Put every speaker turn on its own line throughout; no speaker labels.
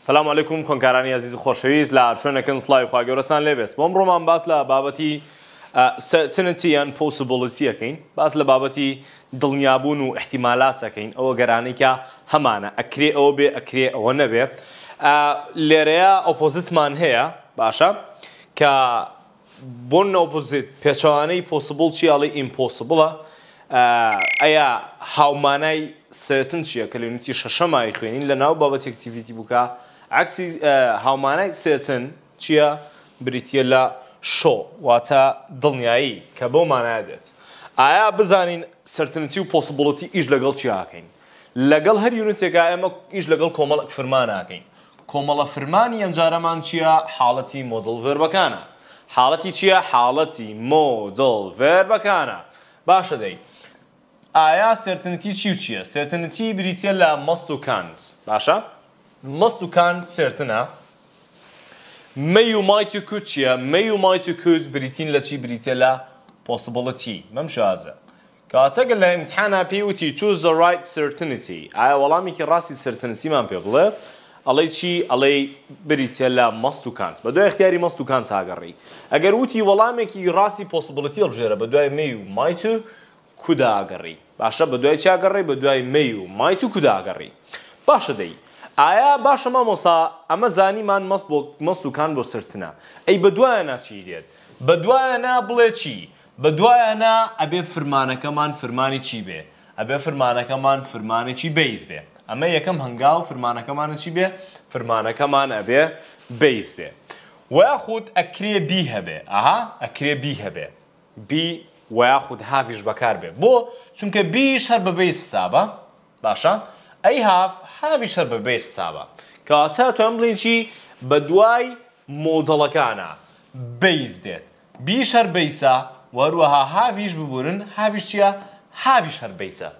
سلام علیکم خۆنکارانی عزیز خۆشەویست لە شوێنەکەن سلای خوا گەورەسان لێبێست بۆم ڕۆمان باس لە بابەتی سنتی یان پۆسبڵسیەکەین باس لە بابەتی دڵنیابوون و احتیمالاتەکەین ئەوە گەرانێکە هەمانە ئەکرێ ئەوە بێ ئەکرێ ئەوە نەبێ لێرەیە ئۆپۆزیسمان هەیە باشە کە بۆ نۆپۆزیت پێچوانەی پۆسبڵ چیاڵی ئیمپۆسبڵە ئەیا هاومانای سەتن چیە کە لەونتی شەشەمای خوێنین لە ناو بابەتێکتیڤیتی بووکە عکسی هاومانای سێچن چییە بریتە لە شۆ واتە دڵنیایی کە بۆ مانایدێت ئایا بزانین سەرچنتی و پۆسبڵەتی ئیش لەگەڵ چیاکەین لەگەڵ هەر یونتێکا ئێمە ئیش لەگەڵ کۆمەڵ فرمانناکەین کۆمەڵە فرمانی ئەمجارەمان چییە حاڵەتی مۆدڵ ڤێربەکانە حاڵەتی چییە حاڵەتی مۆدڵ ڤێربەکانە باشە دەیت ئایا سرتنتی چی و چییە سرتنتی بریتە لە مەست و کاند باشە؟ مەست وکان سرتنە مەی و مایتی کوچ چیە مەی و مایتی کوچ بریتین لە چی بریتە لە پۆسبڵەتی مەم شازە کاتەگە لە ئیمتحانە پێیوتی چ زڕایت سرتنتی ئایا وەڵامێکی ڕاستی سرتنسیمان پێ بڵێ ئەڵی چی ئەڵێ بریتە لە مەست و کانت بە دوای اختیاری مەست و کان چاگەڕی ئەگەر وتی وەڵامێکی ڕاستی پۆسبڵەتی هەڵبژێرە بە دوای مەی و مایت و کوداگەڕی باشە بە دوای چاگەڕی بە دوای مەی و مایت و کوداگەڕی باشە دەی ئایا باشە مامۆسا ئەمە زانیمان مەست بۆ مەستوکان بۆ سرتنە ئەی بە دوایە ناچی دێت بە دوایە نا بڵێ چی بە دوایە نا ئەبێ فرمانەکەمان فرمانی چی بێ ئەبێ فرمانەکەمان فرمانێکی بەیز بێ ئەمە یەکەم هەنگاو فرمانەکەمانە چی بێ فرمانەکەمان ئەبێ بەیز بێ وەیاخود ئەکرێ بی هەبێ ئاها ئەکرێ بی هەبێ بی وەیاخود هاویش بەکار بێ بۆ چونکە بیش هەر بە بەیز سابە باشە؟ ئەی هاف هاویش هەر بە بێست سابە کەواچە توان بڵین چی بە دوای مۆدەڵەکانە بەیز دێت بیش هەر بەیسا وەروەها هاویش ببوورن هاویش چیە هاویش هەر بەیسە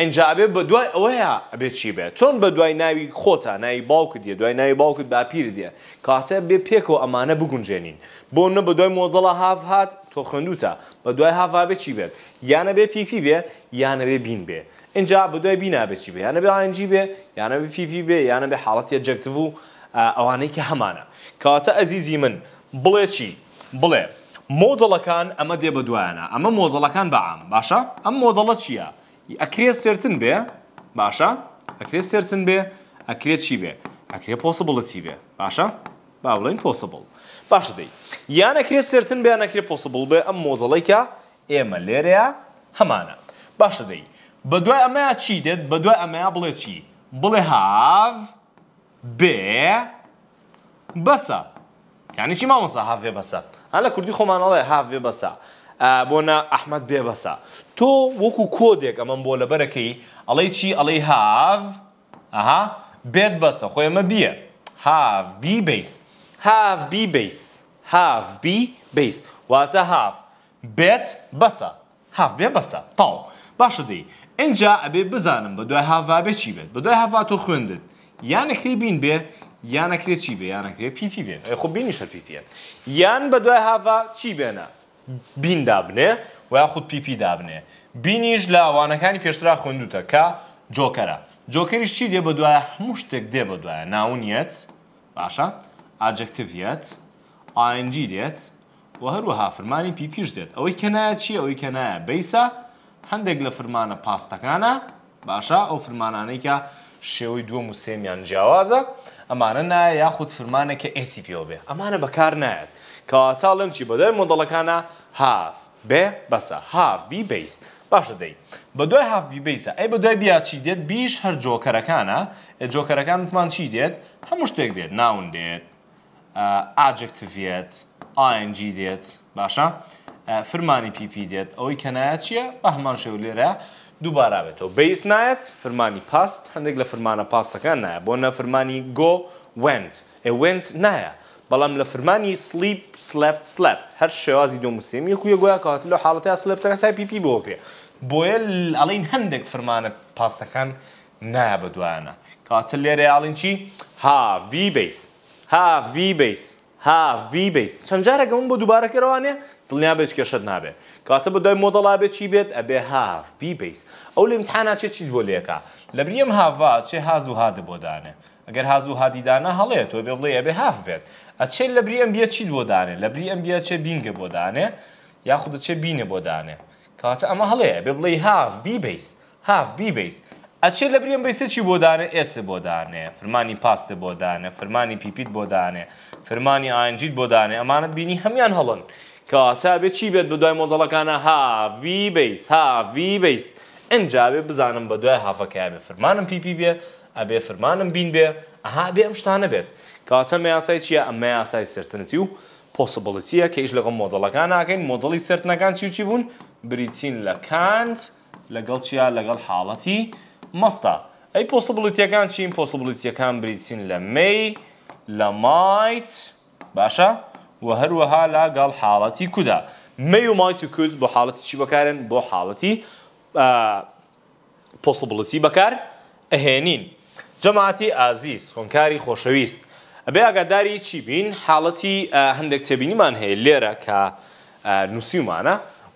ئەنجابێ بە دوای ئەوەیە ئەبێت چی بێت چۆن بە دوای ناوی خۆتا ناوی باوکت دیە دوای ناوی باوکت باپیر دیە کاتە بێ پێکەوە ئەمانە بگونجێنین بۆ نە بە دوای مۆزەڵە هاف هات تۆ خوندوتە بە دوای هاوا بێت چی بێت یانە بێ پیپی بێ یانە بێ بین بێ اینجا بدوای بینابێت چی بێ یانە بێ ئاجی بێ یانە بە پیپی بێ یانە بێ حاڵەتی جەکتب و ئەوانەی کە هەمانە کاتە ئەزیزی من بڵێ چی بڵێ مۆدڵەکان ئەمە دێ بەدوایانە ئەمە مۆزڵەکان بەعام باشە ئەم مۆدڵە چییە؟ ئەکرێت سرتن بێ باشە ئەکرێت سرتن بێ ئەکرێت چی بێ ئەکرێ پۆسبڵەتی بێ باشە با بڵێن پۆسبڵ باشە دەی یان ئەکرێت سرتن بێ نەکرێت پۆسبڵ بێ ئەم مۆدڵێکە ئێمە لێرەیە هەمانە باشە دەی بە دوای ئەمەیە چی دێت بە دوای ئەمەیە بڵێ چی بڵێ هاو بێ بەسە یعنی چی مامۆسا هاوێ بەسە ئە لە کوردی خۆمانەڵێ هاوێ بەسە بۆنا ئەحمد بێ بەسە تۆ وەکو کۆدێک ئەمەم بۆ لە بەرەکەی ئەڵی چی ئەڵی هاو ئەها بێت بەسە خۆی ئەمە بیە هاو بی بیس هاو بی بیس هاو بی بیس واتە هاو بێت بەسە هاف بێ بەسە تاڵ باشە دی اینجا ئەبێ بزانم بە دوای هاوابێ چی بێت بە دوای هاوا تۆ خوێندت یانەکری بین بێ یانەکرێت چی بێ یانەکرێت پیتی بێ خۆ بینیشە پیتە یان بە دوای هاوا چی بێنە بین دابنێ و یا خودود پیپی دابنێ بینیش لە ئەوانەکانی پێشرا خوندوتە کە جۆکەرە جۆکەریش چی دێ بە دوایە هەموو شتێک دێ بە دوایە ناونیەت باشە ئاجکتڤەت ئاNG دێت و هەروەها فرمانی پیپیش دێت ئەوەی کەنایە چی ئەوەی کەنایە بیسە هەندێک لە فرمانە پاستەکانە باشە ئەو فرمانانەیکە شێوەی دووە و سێمیان جیاوازە ئەمانە نایە یاخود فرمانێکە ئسیPO بێ ئەمانە بەکار نایەت کەواچڵم چی بەدەر مۆدڵەکانە هاف بێ بەسە هاوبی بیس باشە دەی بە دوای هاوبی بیسە ئەی بە دوای بیاچی دێت بیش هەر جۆکەرەکانە جۆکەرەکان وتمان چی دێت هەموو شتێک دێت ناون دێت ئاجکتڤێت ئاNG دێت باشە؟ فرمانی پیپی دێت ئەوەی کەنایەت چییە بە هەمان شێو لێرە دووبارا بێتەوە بەیس نایەت فرمانی پاست هەندێک لە فرمانە پاسەکان نایە بۆ نە فرمانی گۆ وند ئێوەنس نایە بەڵام لە فرمانی سلیپ سلپت سلپت هەر شێوازی دو موسییم یەکو یەگویا کات لە حاڵەتی سلپتەکە سای پیپی بۆ پێ بۆیە ئەڵین هەندێک فرمانە پاسەکان نایە بە دوایانە کاتە لێرە یاڵین چی ها وی بیس ها وی بیس ها وی بیس چەند جارێکەوەم بۆ دووبارەکەەوەوانێ دڵنیا بێت کێشت نابێت کاتە بە دوای مۆدەڵا بێت چی بێت ئەبێ هاف بیبیس ئەو لە امتحانا چێت چیت بۆ لێکا لە بریم هاوا چێ هاز و هادە بۆ دانێ ئەگەر هاز و هادیدانە هەڵێت تۆ بێ بڵێ ئەبێ هاف بێت ئەچێ لە بریم بێت چیت بۆ دانێ لە بریم بیا چێ بینگە بۆ دانێ یاخود چێ بینە بۆ دانێ کاتە ئەمە هەڵەیە بێ بڵێ هاف بیبیس هاف بیبیس ئەچێ لە بریم بیسە چی بۆ دانێ ئێسە بۆ دانێ فرمانی پاستە بۆ دانێ فرمانی پیپیت بۆ دانێ فرمانی ئاینجیت بۆ دانێ ئەمانت بینی هەمان هەڵن. کەواچابێت چی بێت بە دوای مۆدەڵەکانە هاوی بیس هاوی بیس ئەنجابێ بزانم بە دوای هافەکەیابێ فرمانم پیپی بێ ئەبێ فرمانم بین بێ ئەها بێ ئەم شتانە بێت کەواچە مەیاسای چییە ئەمە یاسای سرتنەتی و پۆسیبڵیتیە کە ئیش لەگەڵ مۆدەڵەکان ناکەین مۆدڵی سرتنەکان چی چی بوون بریتین لە کانت لەگەڵ چیە لەگەڵ حاڵەتی مەستا ئەی پۆسیبڵیتیەکان چین پۆسیبڵیتیەکان بریتین لە مەی لە مایت باشە؟ و هەروەها لاگەڵ حاڵەتی کودا مەی و ماچ و کورد بۆ حاڵەتی چی بەکارن بۆ حاڵەتی پۆسبڵەتی بەکار ئەهێنین جەماعتی ئازیز خۆنکاری خۆشەویست ئەبێ ئاگاداری چی بین حاڵەتی هەندێک تێبینیمان هەیە لێرە کە نووسیمانە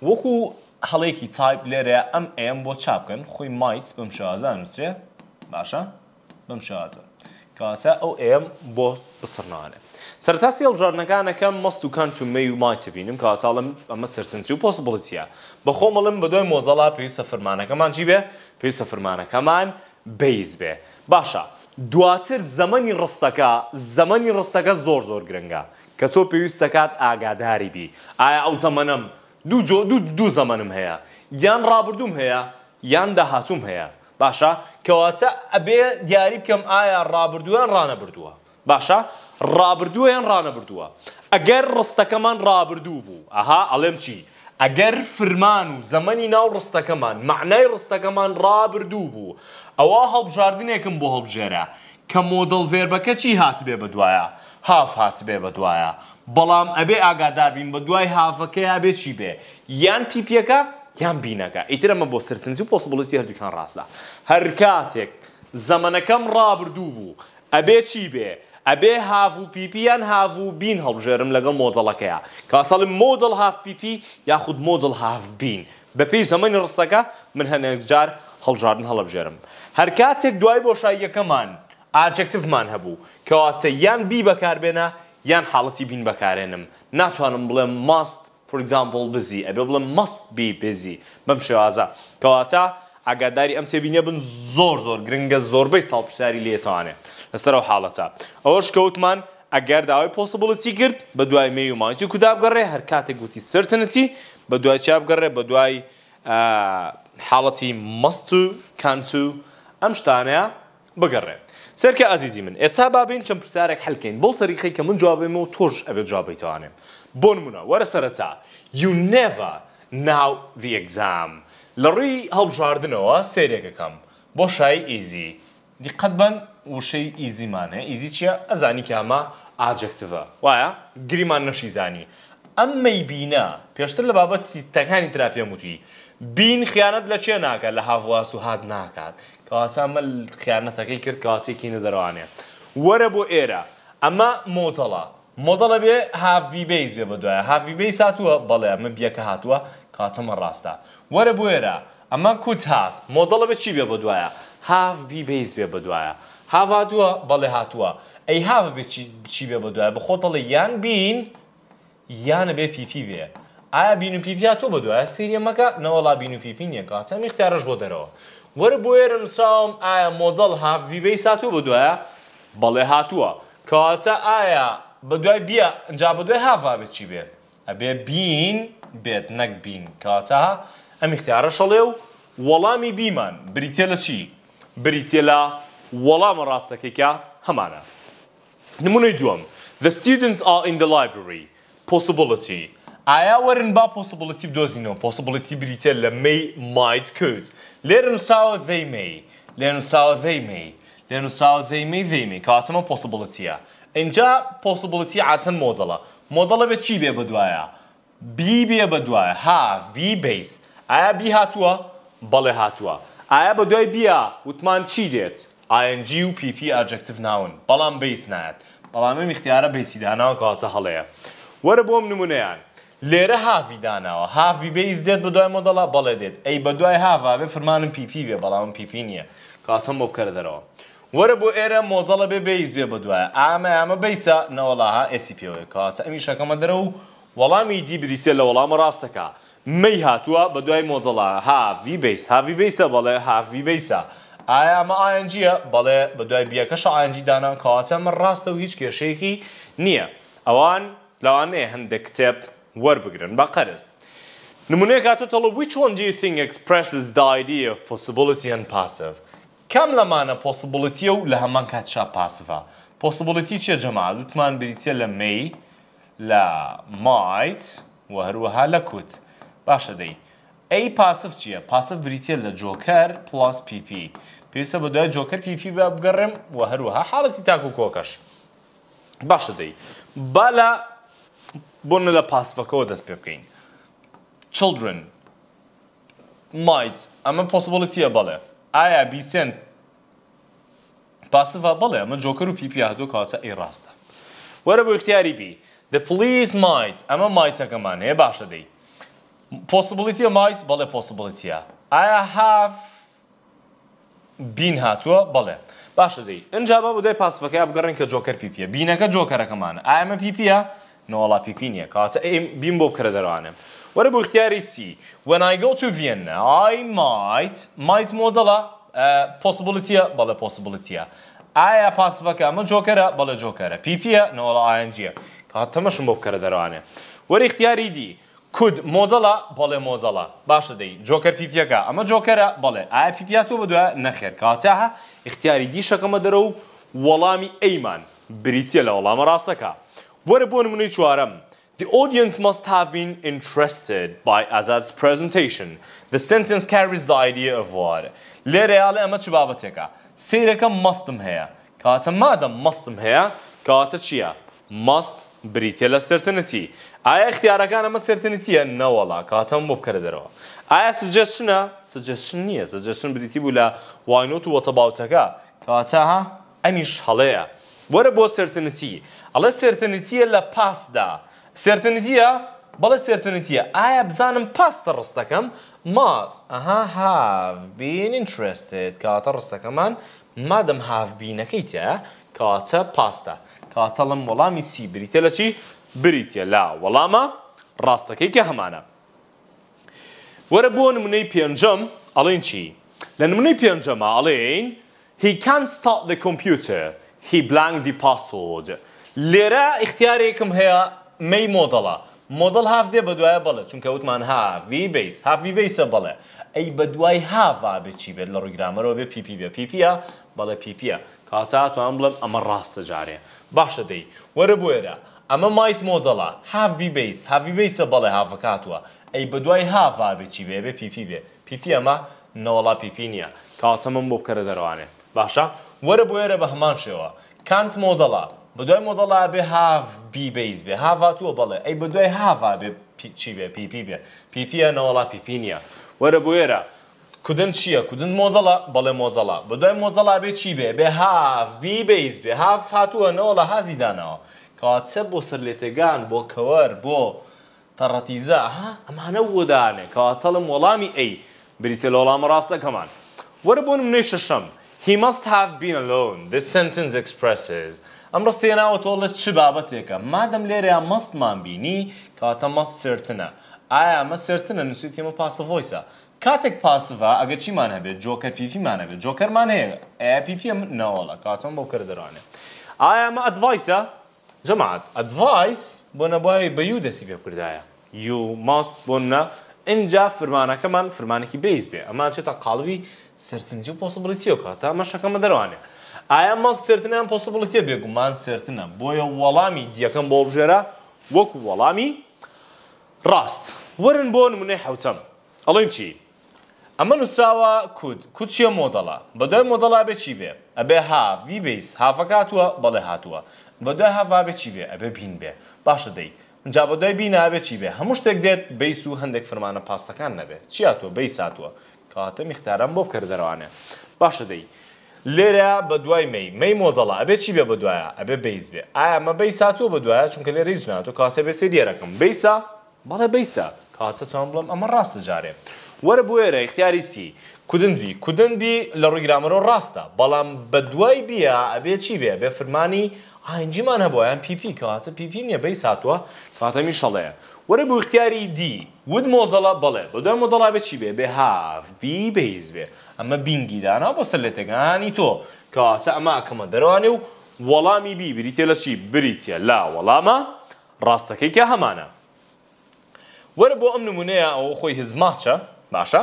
وەکو هەڵێکی تایپ لێرە ئەم ئەم بۆ چاپکەن خۆی مایت بەم شازان نووسێ باشە بەم شازە کاتە ئەو ئێم بۆ بسرنانێ سەرتا سێڵژارنەکانەکەم مەست و کانچوم مەی و ماچ بینم کە ساڵم ئەمە سەرسنجی و پۆسبڵیتە بە خۆمەڵم بە دوای مۆزەڵا پێویستە فرمانەکەمان چی بێ پێویستە فرمانەکەمان بیز بێ باشە دواتر زەمەنی ڕستەکە زەمەنی ڕستەکە زۆر زۆر گرنگە کە تۆ پێویستەکات ئاگاداری بی ئایا ئەو زەمەنم دوو دوو دوو زەمەنم هەیە یان ڕابردوم هەیە یان داهاتوم هەیە باشە کەواتە ئەبێ دیاری بکەم ئایا ڕابردووە ڕانەبردووە باشە ڕابردووە یان ڕانەبردووە ئەگەر ڕستەکەمان ڕابردوو بوو ئەها ئەڵێم چی ئەگەر فرمان و زەمەنی ناو ڕستەکەمان معنای ڕستەکەمان ڕابردوو بوو ئەوە هەڵبژاردنێکم بۆ هەڵبژێرە کە مۆدڵ ڤێربەکە چی هات بێ بەدوایە هاف هات بێ بەدوایە بەڵام ئەبێ ئاگاداربین بە دوای هافەکەی ئابێ چی بێ یان پیپیەکە یان بینەکە ئیترەمە بۆ سرتنزی و پۆسبڵەتی هەردووکان ڕاستە هەر کاتێک زەمەنەکەم ڕابردوو بوو ئەبێ چی بێ؟ ئەبێ هاوو پیپیان هاوو بین هەڵژێرم لەگەڵ مۆدڵەکەیە کاسەڵم مۆدڵ هاافپیپی یاخود مۆدڵ هاف بین بەپی زەمەنی ڕستەکە من هەنێک جار هەڵژاردن هەڵبژێرم هەر کاتێک دوای بۆشاییەکەمان ئاجکتفمان هەبوو کەواتە یان بی بەکاربێنە یان حاڵەتی بین بەکارێنم ناتوانم بڵێم ماست فگزامپل بزی ئەبێ بڵم مەست بی بزی بەم شێوازە کەواتە ئاگاداری ئەم تێبینە بن زۆر زۆر گرنگە زۆربەی ساڵپشتاری لێتوانێ لەسەر و حاڵەتە ئەوەش کەوتمان ئەگەر داوای پۆسبڵەتی کرد بە دوای مێومانتی کودابگەڕێ هەر کاتێک گوتی سرتنەتی بە دوای چابگەڕێ بە دوای حاڵەتی مەست و کانت و ئەم شتانەیە بگەڕێ سەرکە ئازیزی من ئێستا بابین چەند پرسیارێک هەلکەین بۆ تەریخی کە من جوابێمە و تۆش ئەبێ جوابیتوانێ بۆ نمونە وەرە سەرەتا you never now the exam لە ڕووی هەڵبژاردنەوە سێرێکەکەم بۆ شای ئیزی دیقەت بن وشەی ئیزیمانە ئیزی چییە ئەزانی کامە ئاجکتەوە وایە گریمان نەشیزانی ئەم مەیبینە پێشتر لە بابەتی تەکانی تراپیم وتی بین خیانەت لە چێ ناکات لە هاواس و هاات ناکات کەواتە ئەمە خیانەتەکەی کرد کاتێکی نەدەڕوانێت وەرە بۆ ئێرە ئەمە مۆتەڵە مۆدەڵە بێ هاوی بیس بێ بە دوایە هاوی بی ساتووە بەڵێ ئەمە بیەکە هاتووە کاتەمە ڕاستە وەرە بێرە ئەمە کووت هاف مۆدەڵە بە چی بێ بە دوایە هاف بی بیس بێ بە دوایە هاوادووە بەڵێ هاتووە ئەی هاوە بچی بێ بە دوایە بە خۆتەڵێ یان بین یانە بێ پیپی بێ ئایا بین و پیپیا تۆ بە دوایە سریە مەکە نەوەڵا بین و پیپی نیەکە چەم اختیارش بۆ دەرەوە وەرە بۆێرم ساوم ئایا مۆدەڵ هاف بی بیس هاتوو بە دوایە بەڵێ هاتووە کەواتە ئایا بە دوای بیە ئەجا بە دوای هاوا بچی بێت ئەبێ بین بێت نەک بین کاتە ام اختیارەشەڵێ و وەڵامی بیمان بریتە لە چی؟ ولام لە وەڵامە ڕاستەکەیکە هەمانە. نمونەی دووەم The students are in the library possibility. ایا ورن با may might could لرن لە they may لرن لێرن they may لرن ساوە they may they may که کاتەمە پۆسیبڵەتیە اینجا possibility عچەند مۆدەڵە مۆدەڵە به چی بیه بدوایا بی بیه بدوایا have be e e base ئایا بی هاتووە بەڵێ هاتووە ئایا بە دوای بیا وتمان چی دێت ING و PP ئاجکتیف ناون بەڵام بیس نایەت بەڵامم اختیارە بیسیداناوە کاچە هەڵەیە وەرە بۆم نمونەیان لێرە هاوی داناوە هاوی بێیز دێت بە دوای مۆدەڵا بەڵێ دێت ئەی بە دوای هاوا بێ فرمانم PP بێ بەڵام PP نییە کاچەم بۆ بکە دەرەوە وەرە بۆ ئێرە مۆزەڵە بێ بێیز بێ بە دوایە ئامە ئامە بیسە نەوەڵاها ئسی پێوەیە کاچە ئەمی شەکەمە دەرە و وەڵامی دی بریتێ لە وەڵامە ڕاستەکە مەی هاتووە بە دوای مۆجەڵە هاوی بیس هاوی بیسە بەڵێ هاوی بیسە ئایا ئەمە ئاەنجیە بەڵێ بە دوای بیەکەش ئاەنجی دانا کەواتە من ڕاستە و هیچ کێشەیەکی نییە ئەوان لەوانەیە هەندێک کتێب وەربگرن بە قەرست نمونەیە کاتۆتەڵە which one do you think expresses the idea of possibility and passive کەم لەمانە پۆسیبڵەتیە و لە هەمان کاتشا پاسفە پۆسیبڵەتی چیە جەما وتمان بریتە لە مەی لە مایت و هەروەها لە کووت باشە دەی ئەی پاسف چییە پاسف بریتە لە جۆکەر پلاس PP پێویستە بە دوای جۆکەر PP بە بگەڕم و هەروەها حاڵەتی تاکو و کۆکەش باشە دەی با لە بۆنە لە پاسفەکەەوە دەست پێ بکەین children might ئەمە پۆسیبڵیتیە بەڵێ ئایا بیسێن پاسفە بڵێ ئەمە جۆکەر و پیپی هاتوو کاتە ئەی ڕاستە وەرە بۆ اختیاری بی the police might ئەمە مایتەکەمان هەیە باشە دەی پۆسیبلیتیە مایت بەڵێ پۆسیبلیتیە ئایا هاف بین هاتووە بەڵێ باشە دەی ئەجا بە بدەی پاسفەکەی بگەڕن کە جۆکەر پیپە بینەکە جۆکەرەکەمانە ئامە پیپە نۆڵا پیپی نیە کاتە ئەم بین بۆ بکرە دەروانم وەرە بۆ اختیاری سی when I go to Vienna I might might مۆدەڵە پۆسیبلیتیە بەڵێ پۆسیبلیتیە ئایا پاسفەکە ئەمە جۆکەرە بەڵێ جۆکەرە پیپە نۆڵە ئاجیە کاتەمەشم بۆ بکرە دەروانێ وەری اختیاری دی کود مۆدەڵە بەڵێ مۆدەڵە باشە دەی جۆکەر پیپەکە ئەمە جۆکەرە بەڵێ ئایا پیپیا تۆ بە دوای نەخێر کاتیاها اختیاری دیشەکەمە دەرە و وەڵامی ئەیمان بریتە لە وەڵامە ڕاستەکە ور بون نمونەی چوارەم The audience must have been interested by Azad's presentation. The sentence carries the idea of what. Le real چ بابەتێکە سیرەکە مەستم هەیە Kata madam مەستم هەیە Kata chia. Must بریتە certainty. ئایا اختیارەکانە مە سرتنیتیە نەوەڵا کاتەم بۆ بکەرە دەرەوە ئایا سجەشنە سجەشن نییە سجەشن بریتی بوو لە واینۆت و وەتەباوتەکە کەواتەها ئەنیش هەڵەیە وەرە بۆ سرتنتی ئەڵە سرتنتیە لە پاسدا سرتنتیە بەڵە سرتنتیە ئایا بزانم پاستە ڕستەکەم ماس ئەها هاڤبین ئینترستێت کاتە ڕستەکەمان مادەم هاڤبینەکەی تە کاتە پاستا کاتە لەم وەڵامی سی بریتە لە چی؟ بریتە لا ولاما وەڵامە ڕاستەکەی کە هەمانە وەرە بون نمونەی پێنجەم ئەڵێن چی لان نمونەی پێنجەمە ئەڵێن he can start the computer he blank the password لێرە اختیارێکم هەیە مەی مۆدەڵە مۆدل هافدێ بەدوایە بڵێ چونکە وتمان هاوی بیس هاوی بیسە بڵێ ئەی بەدوای هاوا بچی بێت لە ڕوویگرامەرەوە بێ پیپی بێ پیپە بەڵێ پیپە تو بڵم ئەمە ڕاستە جارێ باشە دەی وەرە بۆێرە ئەمە مایت مۆدەڵە هاوی بیس هاوی بیسە بەڵێ هاافکاتوە ئەی بە دوای هاافابێ چی بێ بێ پیپی بێ پیپی ئەمە نەوەڵا پیپی نییە کاتەمەم بۆ بکەرە دەروانێ باشە وەرە بۆێرە بە هەمان شێوە کانس مۆدەڵە بەدوای مۆدەڵا بێ هاوی بیس بێ هاواتوە بەڵێ ئەی بە دوای هاوا بێ چی بێ پیپی بێ پیپیە نەوەڵا پیپی نییە وەرە بۆێرە کودن چییە کودن مۆدەڵە بەڵێ مۆزەڵە بەدوای مۆزەڵا بێ چی بێ بێ هاوی بیس بێ هاف هاتووە نەوە لە حەزی دانەوە کەواتچە بۆ سەرلێتێگان بۆ کەوەر بۆ تەڕەتیزە ئەمانە وەدانێ کەواتچەڵم وەڵامی ئەی بریسە لە وەڵام ڕاستەکەمان وەرە بۆ نمونەی شەشەم He must have been alone. This sentence expresses ئەم ڕستێناوە تۆ لە چ بابەتێکە مادەم لێرەیە مەستمان بینی کاتە مەست سرتنە ئایا مە سرتنە نووسی تێمە پاسەڤۆیسە کاتێک پاسڤە ئەگەر چیمان هەبێت جۆکە پیپیمان هەبێت جۆکەرمان هەیە ئەیە پیپی ناوەڵە کاتەم بۆ کردرانێ ئایا ئەمە ئەدڤایسە؟ جەماعات ئەدڤایس بۆ نەبواوی بە یو دەسی پێ کردایە یو ماست بۆ نە اینجا فرمانەکەمان فرمانێکی بێز بێ ئەمان چێتە قاڵوی سەرسنجی و پۆسیبلیتیەوە تا مەشەکەمە دەروانێ ئایا مەست سرتنیان پۆسیبلیتیە بێگومان سرتنە بۆیە وەڵامی دیەکەم بۆ بژێرە وەکو وەڵامی ڕاست ورن بۆ نمونەی حوتەم ئەڵێن چی؟ ئەمە نووسراوە کود کود چیە مۆدەڵە بەدوای مۆدەڵا بێ چی بێ ئەبێ ها وی بیس هافەکاتوە بەڵێ هاتووە بە دوای هاوا بێ چی بێ ئەبێ بین بێ باشە دەی جا بە دوای بینابێ چی بێ هەموو شتێک دێت بیس و هەندێک فرمانە پاستەکان نەبێ چیا تۆ بەی ساتووە کەواتە میختاران بۆ کردەوانێ باشە دەی لێرە بە دوای مەی مەی مۆدەڵە ئەبێ چی بێ بە دوایە ئەبێ بیس بێ ئایا مە بەی ساتووە بە دوایە چونکە لێ ریزناتۆ کاسە بێ سێریەکەم بیسا بەڵێ بیسا کاتە توان بڵم ئەمە ڕاستە جارێ وەرە بێرە اختیاری سی کودندوی کودندی لە ڕوویگرامەرۆ ڕاستە بەڵام بە دوای بیە ئەبێ چی بێ بێ فرمانی هاینجیمان آه، هەبوویان پیپی کەواتە پیپی نییە بەی ساتووە کاتەمی شەڵەیە وەرە بۆ اختیاری دی ود مۆزەڵە بڵێ بە دوای مۆدەڵا بچی بێ بێ هاف بی بەیز بێ ئەمە بینگیدانا بۆ سەرلێتەکانی تۆ کەواتە ئەمە ئەکەمە دەروانێ و وەڵامی بی بریتێ لە چی بریتە لا وەڵامە ڕاستەکەی کە هەمانە وەرە بو ئەم نمونەیە ئەو خۆی هزماچە باشە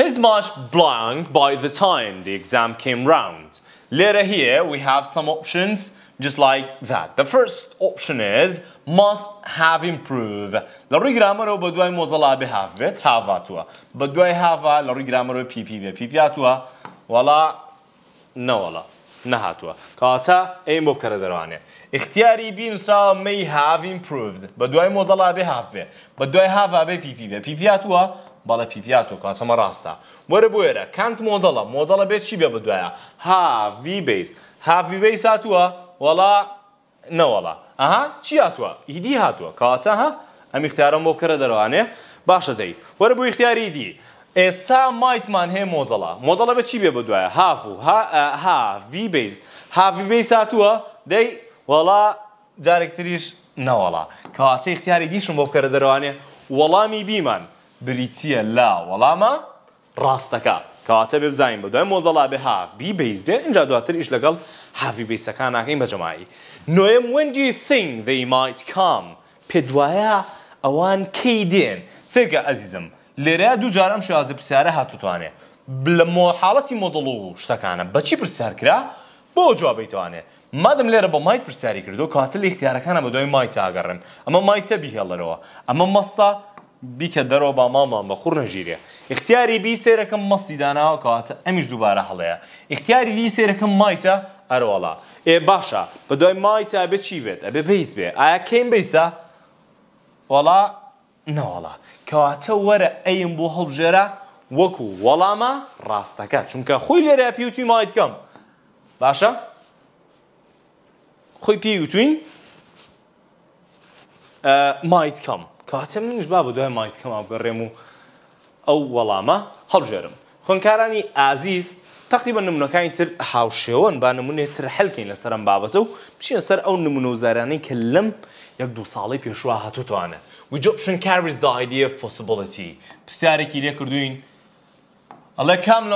His match blank by the time the exam came round. Later here we have some options just like that. The first option is must have improve. لروی گرامر رو بدوی موزلا به هفت هوا تو. بدوی هوا لروی گرامر رو پی پی به پی پی تو. ولا نه ولا نه هاتوا. کاتا این باب کرده روانه. اختیاری بین سا may have improved. بدوی موزلا به هفت. بدوی هوا به پی پی به پی پی تو. بالا پی پی تو کاتا ما راستا. وره بویره. کنت مودلا. مودلا به چی بیا بدوی؟ هاوی بیس. هاوی بیس هاتوا. وەڵا نەوەڵا ئەها چی هاتووە ئیدی هاتووە کەواتە ها ئەم اختیارم بۆ کرە دەروانێ باشە دەی وەرە بۆ اختیاری دی ئێستا مایتمان هەیە مۆزەڵا مۆدەڵە بە چی بێ بەدوایە هاف و هاڤبی بیز هاوی بی ساتووە دەی وەڵا جارێکتریش نەوەڵا کەواتە اختیاری دیشم بۆ بکەرە دەروانێ وەڵامی بیمان بریتیە لا وەڵامە ڕاستەکە کەواتە بێ بزانین بە دوای مۆدەڵا بێ هاڤبی بیز بێ اینجا دواتر ئیش لەگەڵ حافی بیسەکان ناکەین بە جەمایی نوێم وەنجی thing they might come پێ دوایە ئەوان کەی دێن سێگە ئەزیزم لێرە دوو جارم شازە پرسیارە هاتوتوانێ لە مۆحاڵەتی مۆدڵ و شتەکانە بەچی پرسیار کرا بۆ جوابیتوانێ مادەم لێرە بە مایت پرسیاری کردو کاتە لە اختیارەکانە بە دوای مایت ئاگەڕن ئەمە مایتە بیهێڵەرەوە ئەمە مەستا بیکە دەرەوە با مامان بە خوڕ نەژیرە اختیاری بی سێرەکەم مەستی داناوە کەواتە ئەمیش دووبارە هەڵەیە اختیاری دی سێرەکەم مایتە ئەرۆڵە ئێ باشە بە دوای مای تابێت چی بێت ئەبێ پێیس بێ ئایا کەیم بیسە وەڵا نەوەڵە کەواتە وەرە ئەیم بۆ هەڵبژێرە وەکو وەڵامە ڕاستەکە چونکە خۆی لێرە پیوتی مایتکەم باشە خۆی پێوتین مایتکەم کاتە منش با بە دوای مایتکەم ئاگەڕێم و ئەو وەڵامە هەڵژێرم خوۆنکارانی ئازیست تقریبا نمونه نمونەکانی تر هاوشێوەن با نمونه نمونێت تر بابتو لەسەر ئەم آن نمونه بچینە کلم یک دو کە پیش یەک هاتو تو پێشوە We just option carry the idea of possibility پسیاری پرسیارێکی لێ کردوین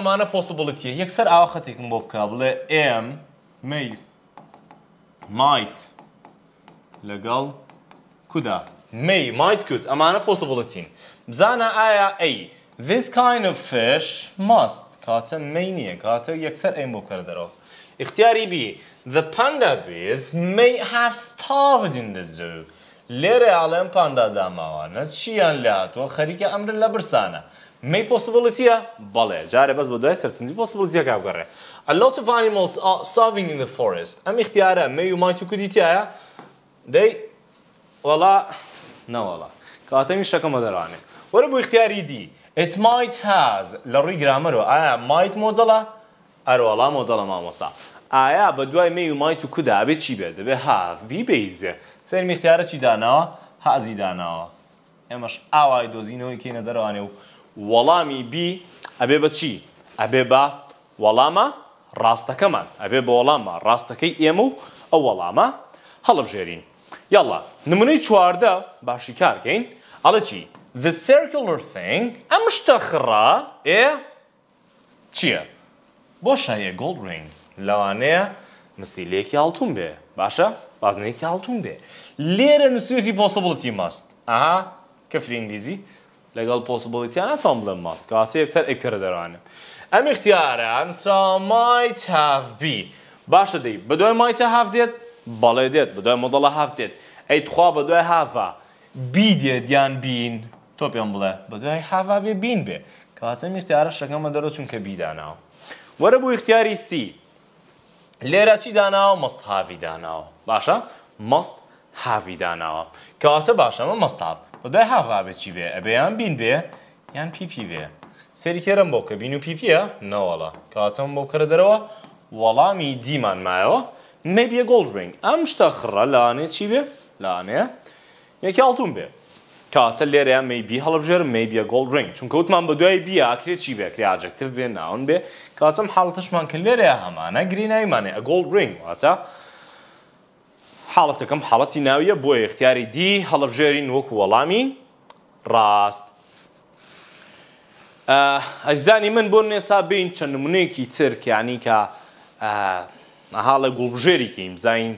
ما نه possibility یک سر آخه خەتێکم بۆ بکە بڵێ may might لگال لەگەڵ may might مایت اما نه possibility بزانە آیا a this kind of fish must کاتە مەی نییە کاتە یەکسەر ئەیم بۆ کردەرەوە اختیاری the panda bears may have starved in the zoo لێرە ئاڵێم پاندا داماوانە چیان لاتوە خەریکە ئەمرن لە برسانە may possibilityە بەڵێ جارێ بەس بۆ دوای سەرتنجی possibilityە کابگەڕێ a lot of animals are starving in the forest ئەم اختیارە مەی و ماچووکو دیتیایە ولا وەڵا ولا. کاتەمی شەکەمە دەرانێ وەرە بو اختیاری دی It might has لە ڕووی گرامەرەوە ئایا مایت مۆدەڵە ئەروەڵا مۆدەڵە مامۆسا. ئایا بە دوای مێ و مایت و کودا بێت چی بێت دەبێ هاوی بێیز بێ سەرمی اختیارە چی داناوە حازی داناوە ئێمەش ئاوای دۆزینەوەی کێنە دەروانێ و وەڵامی بی ئەبێ بە چی ئەبێ بە وەڵامە ڕاستەکەمان ئەبێ بە وەڵامە ڕاستەکەی ئێمە و ئەو وەڵامە هەڵبژێرین یاڵە نمونەی چواردە باشی کارکەین ئەڵە چی the circular thing ئەم شتە خڕا ئێ چییە؟ بۆ شایە گۆڵ ڕنگ لەوانەیە مسیلێکی هەڵتون بێ باشە بازنەیەکی هەڵتون بێ لێرە نووسێتی پۆسبڵتی ماست ئاها کەفری ئینگلیزی لەگەڵ پۆسبڵیتیان ناتوان بڵێ ماست کاچە یەکسەر ئەکرە دەرانە ئەم اختیاران سامایت هاافبی باشە دەی بە دوای مایتە هاف دێت بەڵێ دێت بە دوای مۆدەڵە هاف دێت ئەی تخوا بە دوای هاافە بی دێت یان بین. تۆ پێم بڵێ بەدوای حاوا بێ بین بێ کەواچەم اختیارە شەکەمە دەرۆ چونکە بیداناوە وەرە بوو اختیاری سی لێرە چی داناوە مەست هاوی داناوە باشە مەست هاوی داناوە کەواتە باشەمە مەستاب بەدای هاوا بێ چی بێ ئەبێیان بین بێ یان پیپی بێ سەریکێرم بۆ کە بین و پیپیە نەوەڵە کەواتەم بۆ کرە دەرەوە وەڵامی دیمان مایەوە نەبیە گۆڵژبنگ ئەم شتە خڕە لاانێ چی بێ لاانێ یەکی هەڵتون بێ کاتە لێرەیە میبی هەڵبژێر میبیە گۆڵ ڕنگ چونکە وتمان بە دوای بیاکرێت چی بێکری ئاجکتر بێ ناون بێ کاتم حاڵەتەشمان کە لێرەیە هەمانە گرینایمانێ ئەگۆڵ ڕنگ واتە حاڵەتەکەم حاڵەتی ناویە بۆ یختیاری دی هەڵبژێرین وەکو وەڵامی ڕاست. ئەزانی من بۆ نێسا بین چەند نمونەیەکی ترکیانی کە نەها لە گوڵبژێریکەیم زین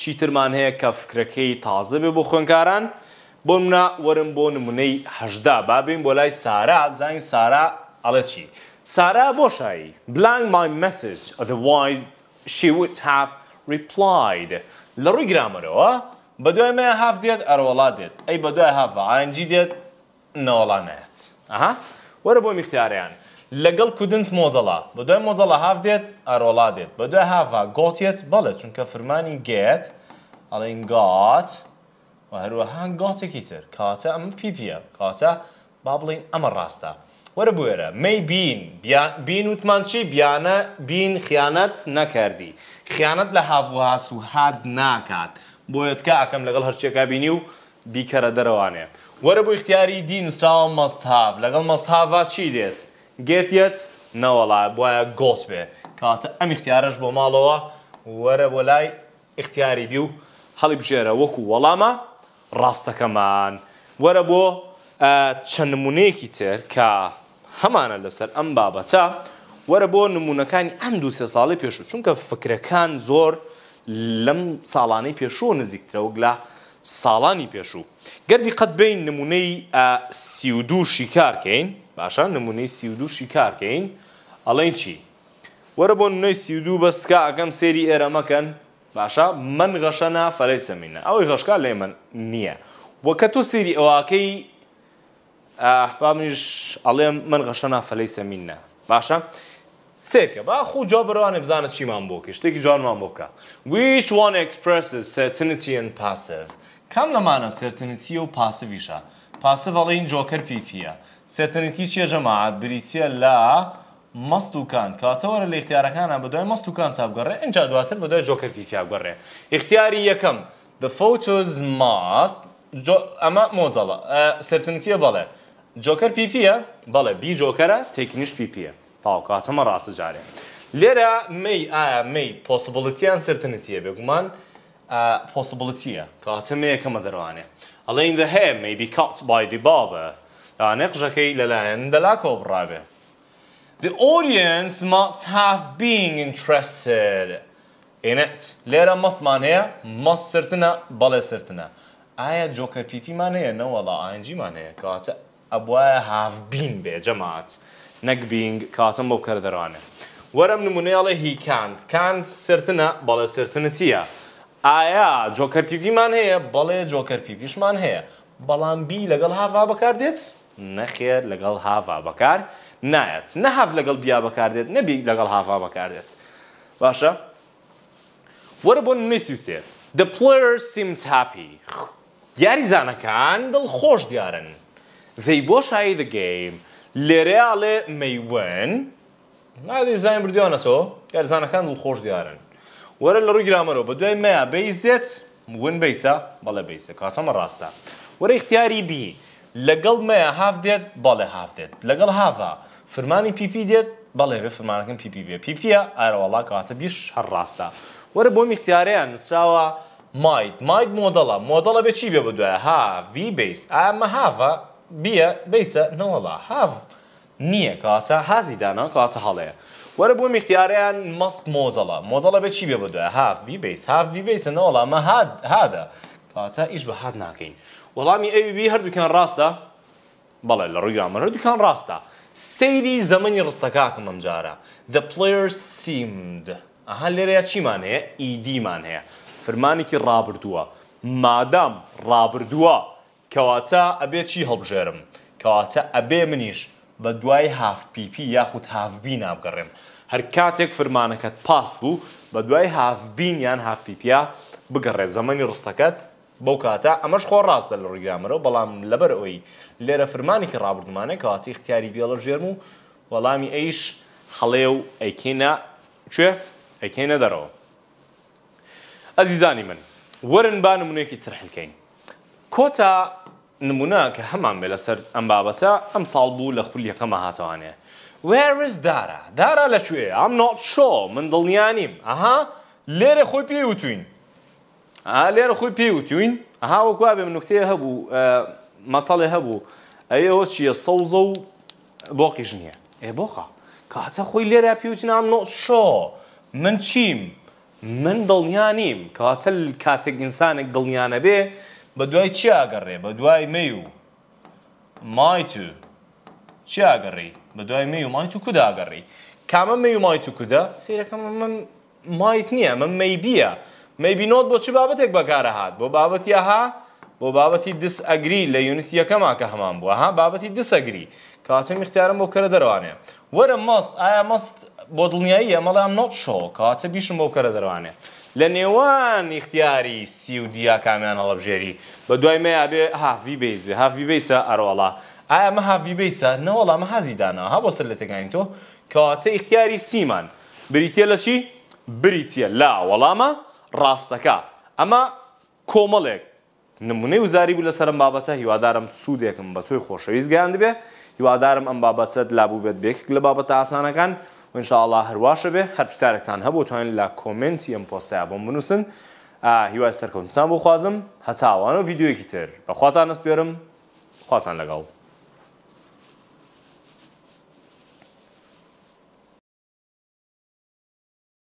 چیترمان هەیە کە فکرەکەی تازە بێ بۆ خوێنکاران بۆ منە وەرم بۆ نمونەی هەشدا بابین بۆ لای سارا بزانین سارا ئەڵە چی سارا بۆشایی بلانگ مای مەسج otherwise she would have replied لە ڕووی گرامەرەوە بە دوای مە هاف دێت ئەروەڵا دێت ئەی بە دوای هاف ئاجی دێت نەوەڵا نێت ئەها وەرە بۆ میختیاریان لەگەڵ کودنس مۆدەڵا بە دوای مۆدەڵە هاف دێت ئەرۆڵا دێت بە دوای هاوا گۆتێت بەڵێ چونکە فرمانی گێت ئەڵین گات هەروەها گڵاتێکی تر کاتە ئەم پیپە کاتە با بڵین ئەمە ڕاستە. وەرە بێرە مەی بین بین وتمان چی بیانە بین خیانەت نەکردی. خیانەت لە هاوهاس و هاد ناکات بۆیەتکە ئەکەم لەگەڵ هەرچێکا بینی و بیکەرە دەرەوانێ. وەرە بۆ اختیاری دین ساڵ مەستهاف لەگەڵ مەستهاوا چی دێت؟ گێتیت نەوەڵا بواە گۆت بێ کاتە ئەم اختیارش بۆ ماڵەوە وەرە بۆ لای اختیاری بی و هەڵی بژێرە وەکو وەڵامە ڕاستەکەمان وەرە بۆ چەند نمونەیەکی تر کە هەمانە لەسەر ئەم بابەتە وەرە بۆ نمونونەکانی ئەم دو سێ ساڵی پێشوو چونکە فکرەکان زۆر لەم ساڵانەی پێشوو نزیکترەوە لە ساڵانی پێشوو گەردی قەت بین نمونەی سیودو شیکارکەین باشە نمونەی سیودو شیکارکەین ئەڵێن چی؟ وەرە بۆ نوی سیودو بەستکە ئەگەم سێری ئێرە مەکەن باشە من غەشەنا فەلەی سەمینە ئەوەی غەشکا لێ من نییە وەکە تۆ سری ئەوواکەی ئەحپامنیش ئەڵێ من غەشەنا فەلەی سەمینە باشە؟ سێکە با خو جا بڕوانێ بزانە چیمان بۆکە شتێکی جوانمان بۆکە ویش وان ئەکسپرسز سەرچنتیان پاسف کام لەمانە سەرچنتیە و پاسویشە پاسف ئەڵێ این جۆکەر پیفە سەرتەنیتی چێ جەماعات بریتە لە مەستوکان کاتەوەرە لە اختیارەکانە بەدوای مەستوکان چاپگەڕێ اینجا دواتر بەدوای جۆکردی چاپگەڕێ اختیاری یەکەم the photos must ئەمە مۆجەڵە سرتنسیە بەڵێ جۆکەر پیپە بەڵێ بی جۆکەرە تێکنیش پیپە تاو کاتەمە ڕاستە جارێ لێرە مەی ئایا مەی پۆسیبلتیان سرتنتیە بێگومان پۆسیبلتیە کاتەمەیەکەمە دەروانێ ئەڵێ in the hair may be cut by the barber دانێ قژەکەی لەلایەن دەلا کۆبڕابێ The audience must have been interested in it. لێرە مەسمان هەیە مەس سرتنە بەڵێ سرتنە. ئایا جۆکە پیپیمان هەیە نەوەڵا ئاینجیمان هەیە کاتە ئەبواە هاافبین بێ جەمات نەک بینگ کاتم بەو کەردەرانێ. وەرم نمونەیاڵێ هی کاند کاند سرتنە بەڵێ سرتنە چییە؟ ئایا جۆکەر پیپیمان هەیە بەڵێ جۆکەر پیپیشمان هەیە. بەڵام بی لەگەڵ هاوا بەکار دێت؟ نەخێر لەگەڵ هاوا بەکار نایەت نەهاف لەگەڵ بیا بەکاردێت نەبی لەگەڵ هاوا بەکاردێت باشە وەرە بۆ نویسیوسێ The player seems happy یاریزانەکان دڵخۆش دیارن They both eye the game لێرەیاڵێ مەیوەن نادی زانین بردوانە تۆ یاریزانەکان دڵخۆش دیارن وەرە لە ڕووی گرامەرەوە بە دوای مەیە بیزێت ون بیسە بەڵێ بیسە کاتەمە ڕاستە وەرە اختیاری بی لەگەڵ مەیە هاف دێت بەڵێ هاف دێت لەگەڵ هاوا فرمانی پیپی دێت بەڵێ بێ فرمانەکەم پیپی بێ پیپە ئارەوەڵا کەواتە بیش هەر ڕاستە وەرە بۆ میختیاریان نووسراوە مایت مایت مۆدەڵە مۆدەڵە بێ چی بێ بدوایە ها وی بیس ئامە هاە بیە بیسە نەوەڵا هاو نییە کاتە حەزی دانا کاتە هەڵەیە وەرە بۆ میختیاریان مەست مۆدەڵە مۆدەڵە بێ چی بێ بدوایە ها وی بیس ها وی بیسە نەوەڵا مە هادە واتا ئیش بە حات ناکەین وەڵامی ئەوی هەردووکان ڕاستە بەڵێ لە ڕووی ئامە هەردووکان ڕاستە سەیری زەمەنی ڕستەکاکم ئەمجارە The player seemed ئەها لێرەیە چیمان هەیە ئیدیمان e هەیە فرمانێکی ڕابردووە مادام ڕابردووە کەواتە ئەبێ چی هەڵبژێرم کەواتە ئەبێ منیش بە دوای هافPP یاخود هافبی نابگەڕێم هەر کاتێک فرمانەکەت پاس بوو بە دوای هافبین یان هافPPیا بگەڕێ زەمەنی ڕستەکەت بەو کاتە ئەمەش خۆ ڕاستە لە ڕێگامەرەوە بەڵام لەبەر ئەوی لێرە فرمانی کە ڕابردمانە کەواتی اختیاری بیاڵە ژێرم و وەڵامی ئەیش هەڵێ و ئەیکێنە کوێ ئەیکێنە دەرەوە ئەزیزانی من وەرن با نمونەیەکی ترحلکەین کۆتا نمونە کە هەمان بێ لەسەر ئەم بابەتە ئەم ساڵ بوو لە خولیەکەمە هاتوانێ وێرز دارە دارە لەکوێ ئەم نۆت شۆ من دڵنیانیم ئەها لێرە خۆی پێی وتوین لێرە خۆی پێوتوین هاوەکوا بێ نوکتەیە هەبوو مەتەڵێ هەبوو ئەیەوە چیە سەوزە و بۆقیش نییە ئێ بۆخە کاتە خۆی لێرە پێوتی نام نۆ شۆ من چیم من دڵنیا نیم کاتە کاتێک ئینسانێک دڵنیانە بێ بە دوای چی ئاگەڕێ بە دوای مەی و مای تو چی ئاگەڕی بە دوای مەی و مای تو کوداگەڕی کامە مەی و مای تو کودە سیرەکەم من مایت نییە من مەی بیە. مەبینۆت بۆ چ بابەتێک بەکارە هاات بۆ بابەتی ها بۆ بابەتی دس ئەگری لە یونیتی یەکەما کە هەمان بووە ها بابەتی دسەگری کاتم اختیارم بۆ کەرە دەروانێ وەرە مەست ئایا مەست بۆ دڵنیایی ئەمەڵام نۆت شۆ کاتە بیشم بۆ کەرە دەروانێ لە نێوان یختیاری سی و دیا کامیان هەڵبژێری بە دوای مەیە بێ هاوی بیس بێ هاوی بیسە ئەرۆڵە ئایا مە هاوی بیسە نەوەڵام هازیدانا ها بۆ سەر لە تەکانی تۆ کەواتە یختیاری سیمان بریتە لە چی؟ بریتە لا وەڵامە؟ ڕاستەکە ئەمە کۆمەڵێک نمونەی وزاری بوو لەسەرم بابەتە هیوادارم سوودێکم بە چۆی خۆشەویست گەیان دەبێ هیوادارم ئەم بابەتت لابوو بێت بێکێک لە بابەتە ئاسانەکان انشاءله هەرواشە بێ هەر پرسیارێکتان هەبوو توانین لە کۆمنتی ئەم پۆستیا بۆم بنووسن هیوای سەرکەوتتان بۆ خوازم هەتاوان و یددیوەکی تر بەخواتان نستێرم خواتان لەگەڵ